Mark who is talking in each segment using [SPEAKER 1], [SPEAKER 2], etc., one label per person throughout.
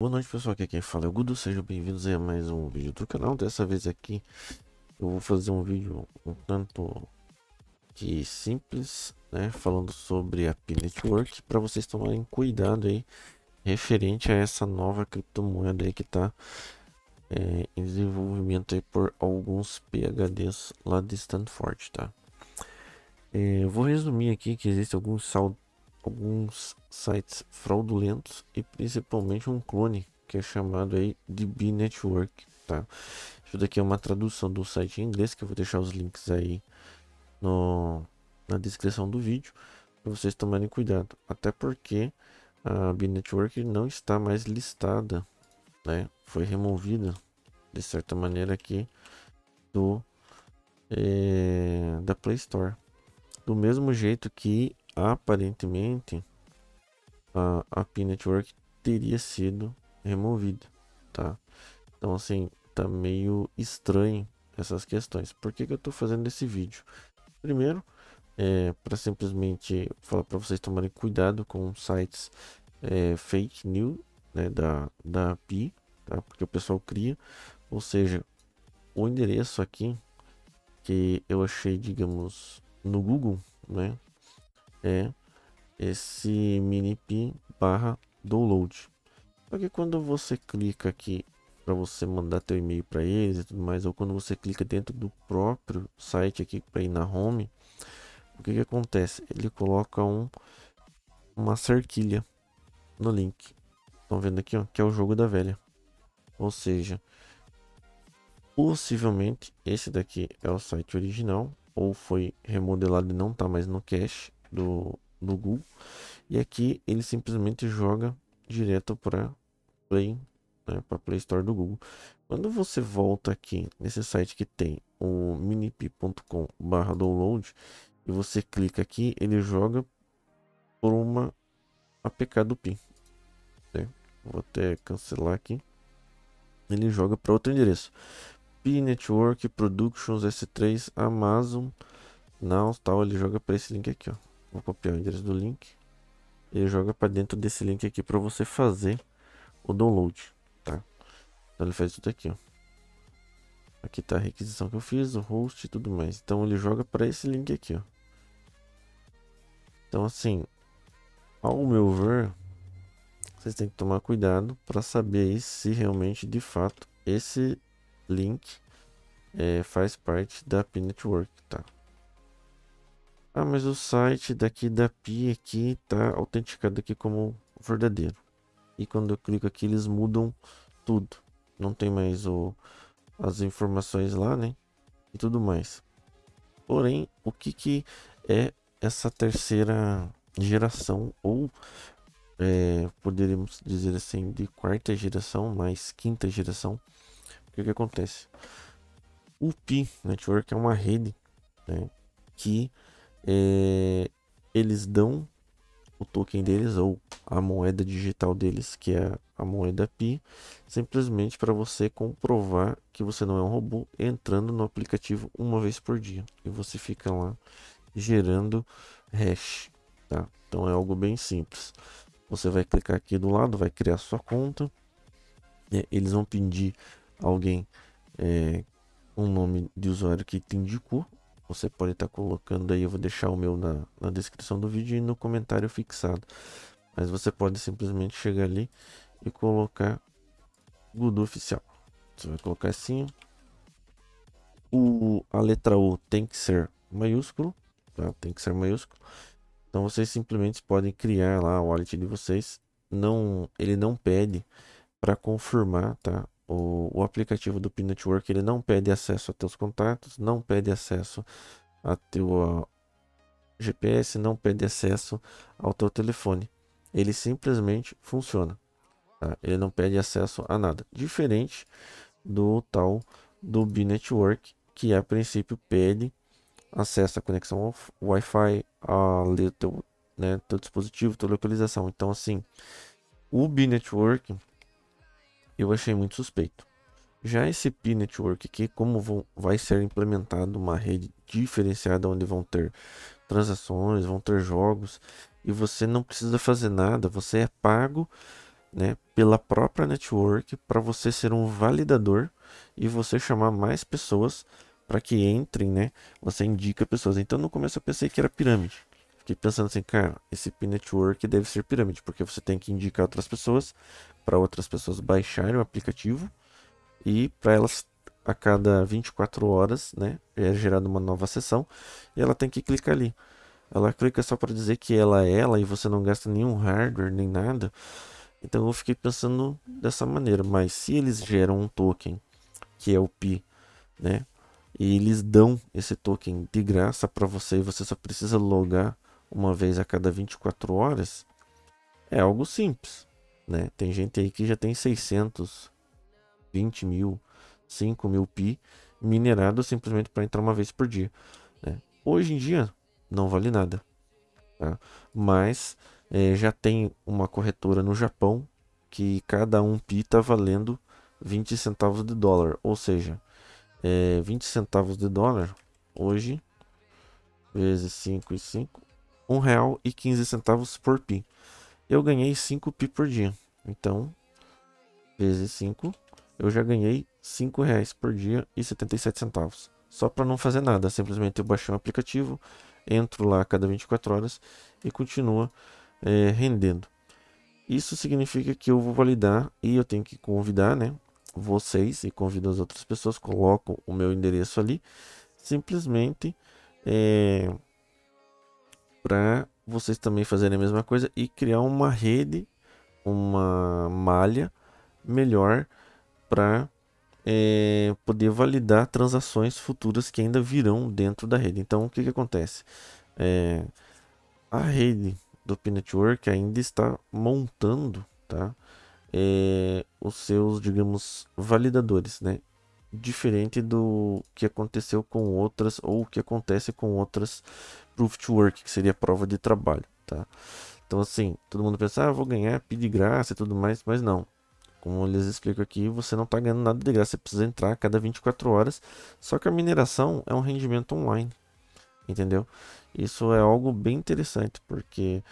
[SPEAKER 1] Boa noite pessoal, aqui é quem fala é o Gudo, sejam bem-vindos a mais um vídeo do canal, dessa vez aqui eu vou fazer um vídeo um tanto que simples, né, falando sobre a P Network, para vocês tomarem cuidado aí, referente a essa nova criptomoeda aí que está é, em desenvolvimento aí por alguns PHDs lá de Stanford, tá? É, eu vou resumir aqui que existem alguns saldos alguns sites fraudulentos e principalmente um clone que é chamado aí DB Network, tá? Isso daqui é uma tradução do site em inglês que eu vou deixar os links aí no, na descrição do vídeo para vocês tomarem cuidado, até porque a B Network não está mais listada, né? Foi removida de certa maneira aqui do é, da Play Store. Do mesmo jeito que aparentemente a, a Network teria sido removida, tá? Então assim, tá meio estranho essas questões. Por que, que eu tô fazendo esse vídeo? Primeiro, é, para simplesmente falar para vocês tomarem cuidado com sites é, fake news né, da, da API, tá? porque o pessoal cria, ou seja, o endereço aqui que eu achei, digamos, no Google, né? é esse pin barra download. Porque quando você clica aqui para você mandar teu e-mail para eles e tudo mais, ou quando você clica dentro do próprio site aqui para ir na home, o que, que acontece? Ele coloca um, uma cerquilha no link. Estão vendo aqui, ó, que é o jogo da velha. Ou seja, possivelmente esse daqui é o site original ou foi remodelado e não está mais no cache do, do Google. E aqui ele simplesmente joga direto para Play, né, para Play Store do Google. Quando você volta aqui nesse site que tem o minip.com/download e você clica aqui, ele joga por uma APK do PIN. Né? Vou até cancelar aqui. Ele joga para outro endereço. P Network Productions S3 Amazon Now, tal, ele joga para esse link aqui, ó. Vou copiar o endereço do link. E joga para dentro desse link aqui para você fazer o download, tá? Então ele faz isso daqui, ó. Aqui tá a requisição que eu fiz, o host e tudo mais. Então ele joga para esse link aqui, ó. Então assim, ao meu ver, vocês têm que tomar cuidado para saber aí se realmente de fato esse link é, faz parte da P Network, tá? Ah, mas o site daqui da PI aqui tá autenticado aqui como verdadeiro. E quando eu clico aqui, eles mudam tudo. Não tem mais o, as informações lá, né? E tudo mais. Porém, o que que é essa terceira geração ou é, poderíamos dizer assim de quarta geração mais quinta geração o que, que acontece o Pi Network é uma rede né, que é, eles dão o token deles ou a moeda digital deles, que é a moeda Pi, simplesmente para você comprovar que você não é um robô entrando no aplicativo uma vez por dia e você fica lá gerando hash, tá? Então é algo bem simples. Você vai clicar aqui do lado, vai criar sua conta. É, eles vão pedir alguém é, um nome de usuário que te indicou você pode estar tá colocando aí, eu vou deixar o meu na, na descrição do vídeo e no comentário fixado. Mas você pode simplesmente chegar ali e colocar Gudu oficial. Você vai colocar assim. O, a letra U tem que ser maiúsculo, tá? Tem que ser maiúsculo. Então vocês simplesmente podem criar lá o wallet de vocês. Não, ele não pede para confirmar, tá? O, o aplicativo do Pinetwork ele não pede acesso a teus contatos, não pede acesso a teu GPS, não pede acesso ao teu telefone. Ele simplesmente funciona. Tá? Ele não pede acesso a nada. Diferente do tal do B-Network, que a princípio pede acesso à conexão Wi-Fi, a ler teu, né, teu dispositivo, tua localização. Então, assim, o B-Network eu achei muito suspeito. Já esse P Network aqui, como vão, vai ser implementado uma rede diferenciada onde vão ter transações, vão ter jogos e você não precisa fazer nada, você é pago, né, pela própria network para você ser um validador e você chamar mais pessoas para que entrem, né? Você indica pessoas. Então no começo eu pensei que era pirâmide. Fiquei pensando assim, cara, esse P Network deve ser pirâmide, porque você tem que indicar outras pessoas para outras pessoas baixarem o aplicativo e para elas a cada 24 horas, né, é gerada uma nova sessão e ela tem que clicar ali. Ela clica só para dizer que ela é ela e você não gasta nenhum hardware nem nada. Então eu fiquei pensando dessa maneira, mas se eles geram um token que é o Pi, né? E eles dão esse token de graça para você e você só precisa logar uma vez a cada 24 horas é algo simples, né? Tem gente aí que já tem 600, 20 mil, 5 mil pi minerado simplesmente para entrar uma vez por dia. Né? Hoje em dia não vale nada, tá? mas é, já tem uma corretora no Japão que cada um pi está valendo 20 centavos de dólar, ou seja, é, eh, 20 centavos de dólar hoje vezes 5 e 5 R$1,15 por pi. Eu ganhei 5 pi por dia. Então, vezes 5, eu já ganhei 5 reais por dia e 77 centavos. Só para não fazer nada, simplesmente eu baixei um aplicativo, entro lá a cada 24 horas e continua é, rendendo. Isso significa que eu vou validar e eu tenho que convidar, né? Vocês e convido as outras pessoas, coloco o meu endereço ali, simplesmente é, para vocês também fazerem a mesma coisa e criar uma rede, uma malha melhor para é, poder validar transações futuras que ainda virão dentro da rede. Então, o que, que acontece? É, a rede do P-Network ainda está montando tá? É, os seus, digamos, validadores, né? diferente do que aconteceu com outras ou o que acontece com outras proof to work, que seria prova de trabalho, tá? Então assim, todo mundo pensa, ah, vou ganhar PID de graça e tudo mais, mas não. Como eles explicam aqui, você não está ganhando nada de graça, você precisa entrar a cada 24 horas. Só que a mineração é um rendimento online, entendeu? Isso é algo bem interessante, porque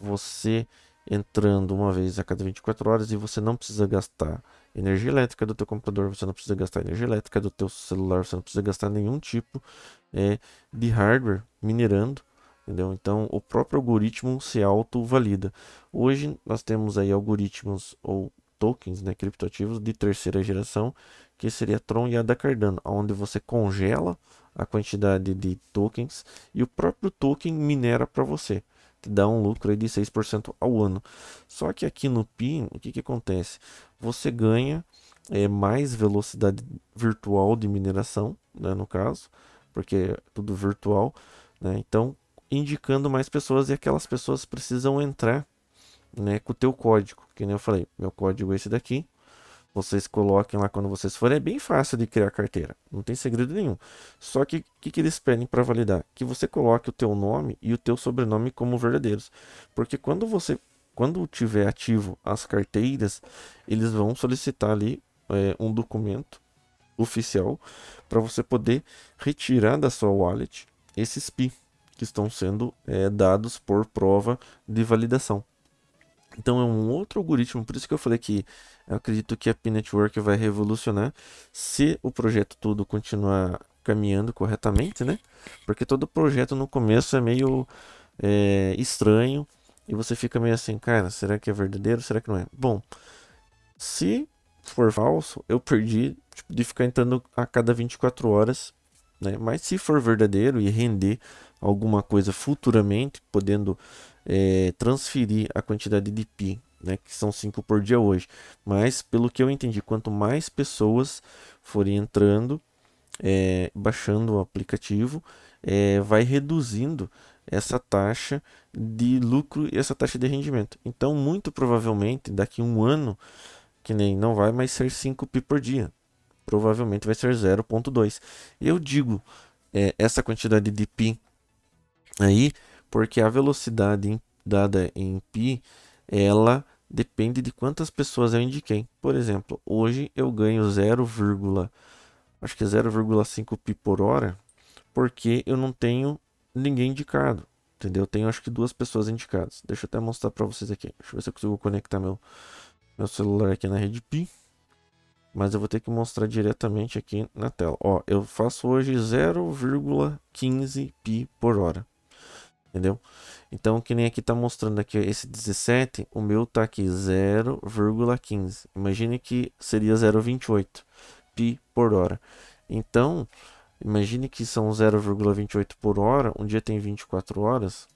[SPEAKER 1] você entrando uma vez a cada 24 horas e você não precisa gastar energia elétrica do teu computador, você não precisa gastar energia elétrica do teu celular, você não precisa gastar nenhum tipo é, de hardware minerando, entendeu? Então o próprio algoritmo se auto-valida. Hoje nós temos aí algoritmos ou tokens, né, criptoativos de terceira geração, que seria Tron e a da Cardano, onde você congela a quantidade de tokens e o próprio token minera para você dá um lucro de 6% ao ano. Só que aqui no PIN, o que, que acontece? Você ganha é, mais velocidade virtual de mineração, né, no caso, porque é tudo virtual, né? Então, indicando mais pessoas e aquelas pessoas precisam entrar né, com o teu código, que nem eu falei, meu código é esse daqui, vocês coloquem lá quando vocês forem. É bem fácil de criar carteira, não tem segredo nenhum. Só que o que, que, eles pedem para validar? Que você coloque o teu nome e o teu sobrenome como verdadeiros. Porque quando você quando tiver ativo as carteiras, eles vão solicitar ali é, um documento oficial para você poder retirar da sua wallet esses PI que estão sendo é, dados por prova de validação. Então é um outro algoritmo, por isso que eu falei que eu acredito que a Network vai revolucionar se o projeto todo continuar caminhando corretamente, né? Porque todo projeto no começo é meio é, estranho e você fica meio assim, cara, será que é verdadeiro? Será que não é? Bom, se for falso, eu perdi tipo, de ficar entrando a cada 24 horas, né? Mas se for verdadeiro e render alguma coisa futuramente, podendo é, transferir a quantidade de pi né, que são cinco por dia hoje. Mas, pelo que eu entendi, quanto mais pessoas forem entrando, é, baixando o aplicativo, é, vai reduzindo essa taxa de lucro e essa taxa de rendimento. Então, muito provavelmente, daqui a um ano, que nem não vai mais ser 5 pi por dia. Provavelmente vai ser 0.2. Eu digo é, essa quantidade de pi aí, porque a velocidade dada em pi, ela depende de quantas pessoas eu indiquei. Por exemplo, hoje eu ganho 0, acho que é 0,5 pi por hora, porque eu não tenho ninguém indicado, entendeu? Eu tenho acho que duas pessoas indicadas. Deixa eu até mostrar para vocês aqui. Deixa eu ver se eu consigo conectar meu meu celular aqui na rede pi. Mas eu vou ter que mostrar diretamente aqui na tela. Ó, eu faço hoje 0,15 pi por hora entendeu? Então, que nem aqui está mostrando aqui esse 17, o meu está aqui 0,15. Imagine que seria 0,28 pi por hora. Então, imagine que são 0,28 por hora, um dia tem 24 horas.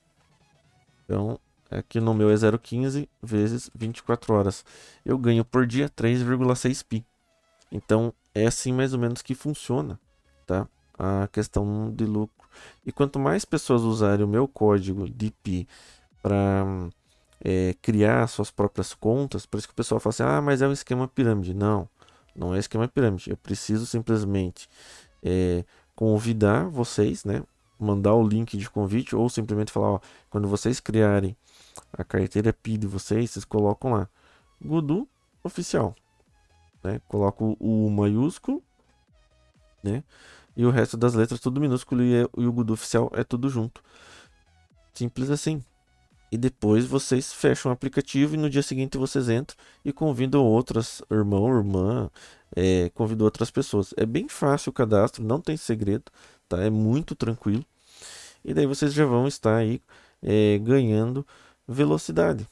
[SPEAKER 1] Então, aqui no meu é 0,15 vezes 24 horas. Eu ganho por dia 3,6 pi. Então, é assim mais ou menos que funciona, tá? A questão de lucro e quanto mais pessoas usarem o meu código DP para é, criar suas próprias contas, por isso que o pessoal fala assim: ah, mas é um esquema pirâmide. Não, não é esquema pirâmide. Eu preciso simplesmente é, convidar vocês, né? Mandar o link de convite ou simplesmente falar: ó, quando vocês criarem a carteira PI de vocês, vocês colocam lá Gudu oficial, né? Coloco o maiúsculo, né? e o resto das letras tudo minúsculo e, e o Gudu oficial é tudo junto. Simples assim. E depois vocês fecham o aplicativo e no dia seguinte vocês entram e convidam outras, irmão, irmã, é, convidam outras pessoas. É bem fácil o cadastro, não tem segredo, tá? É muito tranquilo. E daí vocês já vão estar aí é, ganhando velocidade.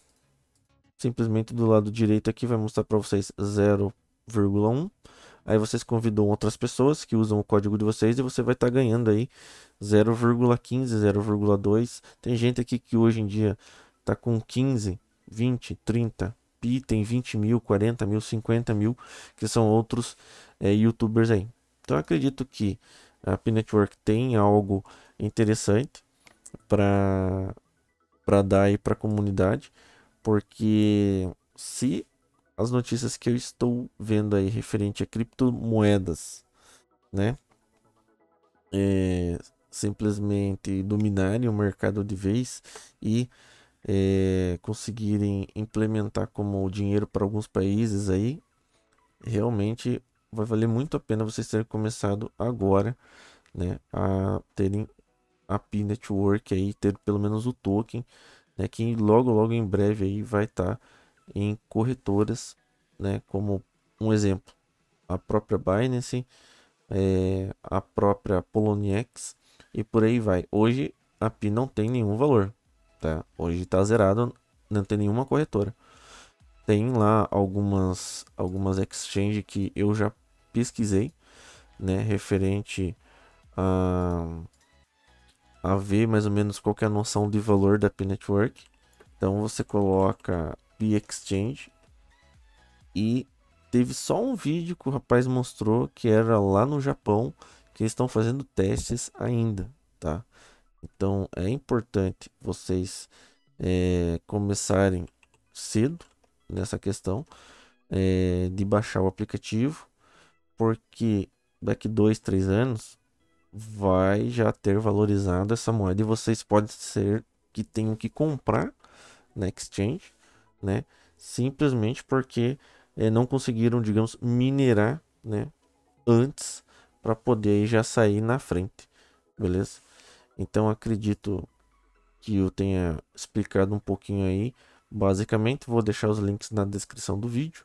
[SPEAKER 1] Simplesmente do lado direito aqui vai mostrar para vocês 0,1 Aí vocês convidam outras pessoas que usam o código de vocês e você vai estar tá ganhando aí 0,15, 0,2. Tem gente aqui que hoje em dia está com 15, 20, 30 pi, tem 20 mil, 40 mil, 50 mil, que são outros é, youtubers aí. Então acredito que a P Network tem algo interessante para para dar aí para a comunidade, porque se as notícias que eu estou vendo aí referente a criptomoedas, né? É, simplesmente dominarem o mercado de vez e é, conseguirem implementar como dinheiro para alguns países aí, realmente vai valer muito a pena vocês terem começado agora, né? A terem a P Network aí, ter pelo menos o token, né? Que logo, logo em breve aí vai estar. Tá em corretoras, né, como um exemplo, a própria Binance, é, a própria Poloniex e por aí vai. Hoje a PI não tem nenhum valor, tá? Hoje está zerado, não tem nenhuma corretora. Tem lá algumas algumas exchange que eu já pesquisei, né, referente a a ver mais ou menos qual é a noção de valor da P Network. Então você coloca e Exchange. E teve só um vídeo que o rapaz mostrou que era lá no Japão, que eles estão fazendo testes ainda, tá? Então é importante vocês é, começarem cedo nessa questão é, de baixar o aplicativo, porque daqui dois, três anos vai já ter valorizado essa moeda e vocês podem ser que tenham que comprar na exchange né? Simplesmente porque é, não conseguiram, digamos, minerar, né? Antes para poder já sair na frente, beleza? Então acredito que eu tenha explicado um pouquinho aí. Basicamente, vou deixar os links na descrição do vídeo,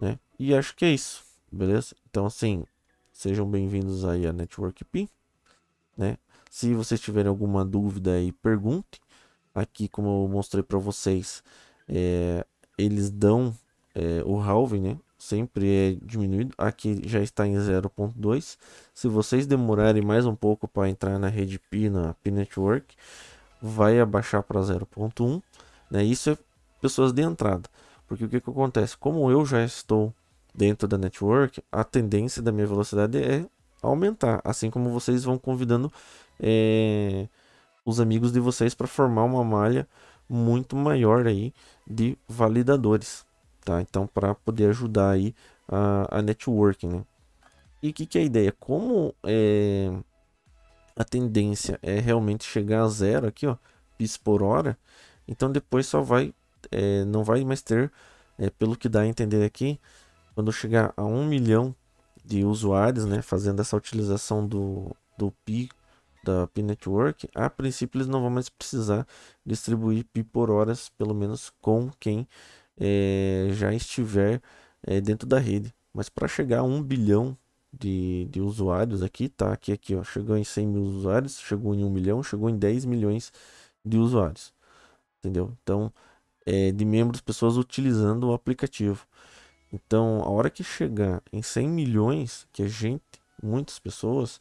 [SPEAKER 1] né? E acho que é isso, beleza? Então, assim, sejam bem-vindos aí à Network Pin né? Se vocês tiverem alguma dúvida aí, pergunte Aqui, como eu mostrei para vocês, é, eles dão é, o halving, né? Sempre é diminuído. Aqui já está em 0.2. Se vocês demorarem mais um pouco para entrar na rede P, na P Network, vai abaixar para 0.1. Né? Isso é pessoas de entrada. Porque o que, que acontece? Como eu já estou dentro da network, a tendência da minha velocidade é aumentar. Assim como vocês vão convidando é, os amigos de vocês para formar uma malha muito maior aí de validadores, tá? Então, para poder ajudar aí a, a networking, né? E o que, que é a ideia? Como é, a tendência é realmente chegar a zero aqui, ó, pis por hora, então depois só vai, é, não vai mais ter, é, pelo que dá a entender aqui, quando chegar a um milhão de usuários, né, fazendo essa utilização do, do pi da Pi network a princípio eles não vão mais precisar distribuir PI por horas, pelo menos com quem é, já estiver é, dentro da rede. Mas para chegar a 1 bilhão de, de usuários aqui, tá aqui, aqui ó, chegou em 100 mil usuários, chegou em 1 milhão, chegou em 10 milhões de usuários, entendeu? Então, é, de membros, pessoas utilizando o aplicativo. Então, a hora que chegar em 100 milhões, que a é gente, muitas pessoas,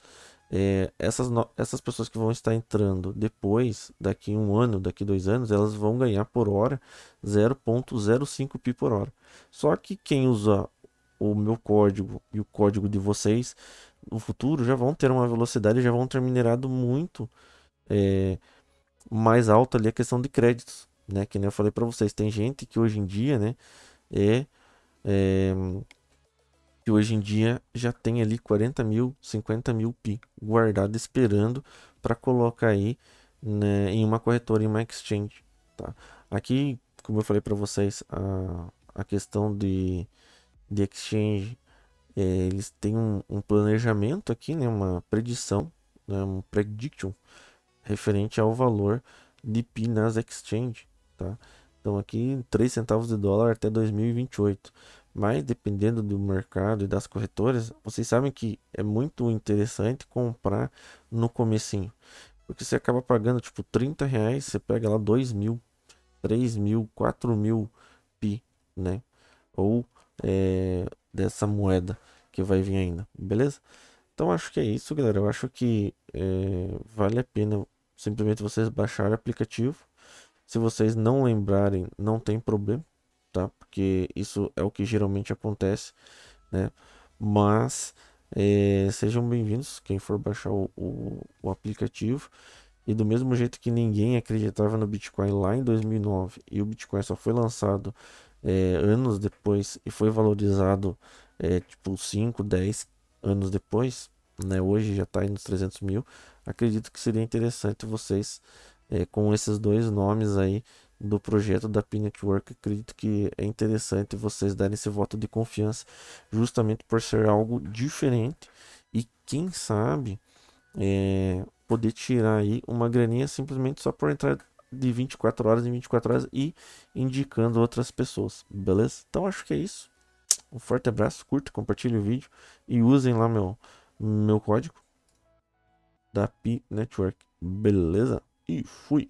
[SPEAKER 1] é, essas, essas pessoas que vão estar entrando depois, daqui um ano, daqui dois anos, elas vão ganhar por hora 0.05 pi por hora. Só que quem usa o meu código e o código de vocês no futuro já vão ter uma velocidade, já vão ter minerado muito é, mais alta ali a questão de créditos, né? Que nem eu falei para vocês, tem gente que hoje em dia, né, é, é que hoje em dia já tem ali 40 mil, 50 mil PI guardado esperando para colocar aí né, em uma corretora, em uma exchange. Tá? Aqui, como eu falei para vocês, a, a questão de, de exchange, é, eles têm um, um, planejamento aqui, né, uma predição, né, um prediction referente ao valor de PI nas exchange. Tá? Então aqui 3 centavos de dólar até 2028. Mas dependendo do mercado e das corretoras, vocês sabem que é muito interessante comprar no comecinho. Porque você acaba pagando tipo 30 reais, você pega lá 2 mil, 3 mil, 4 mil pi, né? Ou é, dessa moeda que vai vir ainda, beleza? Então acho que é isso, galera. Eu acho que é, vale a pena simplesmente vocês baixarem o aplicativo. Se vocês não lembrarem, não tem problema tá? Porque isso é o que geralmente acontece, né? Mas é, sejam bem-vindos quem for baixar o, o, o, aplicativo. E do mesmo jeito que ninguém acreditava no Bitcoin lá em 2009 e o Bitcoin só foi lançado é, anos depois e foi valorizado é, tipo 5, 10 anos depois, né? Hoje já está aí nos 300 mil. Acredito que seria interessante vocês é, com esses dois nomes aí do projeto da P-Network. Acredito que é interessante vocês darem esse voto de confiança, justamente por ser algo diferente e quem sabe é, poder tirar aí uma graninha simplesmente só por entrar de 24 horas em 24 horas e indicando outras pessoas, beleza? Então acho que é isso. Um forte abraço, curta, compartilhe o vídeo e usem lá meu, meu código da P Network, beleza? E fui!